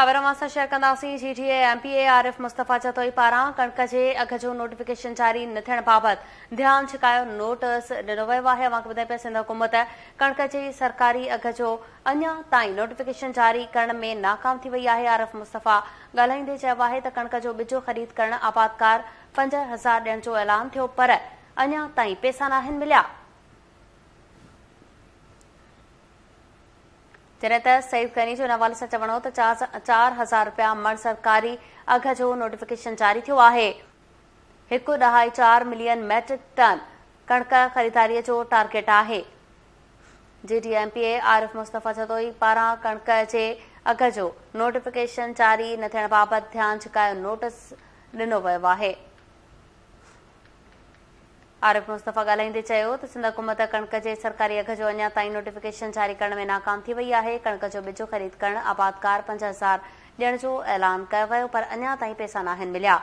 ख़बर असां शेयर कंदासीं जी टी एमपीए आरिफ़ मुस्तफ़ा चतोई पारां कणिक जे अघ जो नोटिफिकेशन जारी न थियण बाबति ध्यानु छिकायो नोटिस ॾिनो वियो आहे सिंध हुकूमत कणिक जे सरकारी अघ जो अञा ताईं नोटिफिकेशन जारी करण में नाकाम थी वई आहे आरिफ मुस्तफ़ा ॻाल्हाईंदे चयो आहे त कणिक जो बिजो ख़रीद करणु आपातकार पंज हज़ार ॾियण जो ऐलान थियो पर अञा ताईं पैसा न आहिनि मिलिया जॾहिं त सईद गनी जे हुन हवाले सां चवण हो त चार हज़ार रुपया मण सरकारी अघ जो नोटिफिकेशन जारी थियो आहे हिकु ॾह चार मिलियन मैट्रिक टन कणक ख़रीदारीअ जो टारगेट आहे ए आरिफ मुस्तफा जदोई पारां कणक जे अघ जो नोटिफिकेशन जारी न थियण बाबति ध्यानु चुकायो नोटिस डि॒नो वियो आहे आरिफ मुस्तफ़ा ॻाल्हाईंदे चयो त सिंध हुकूमत कणक जे सरकारी अघ जो अञा ताईं नोटिफिकेशन जारी करण में नाकाम थी वई आहे कणक जो बिजो ख़रीद करणु आबादकार पंज हज़ार ॾियण जो ऐलान कयो वियो पर अञा ताईं पैसा न आहिनि मिलिया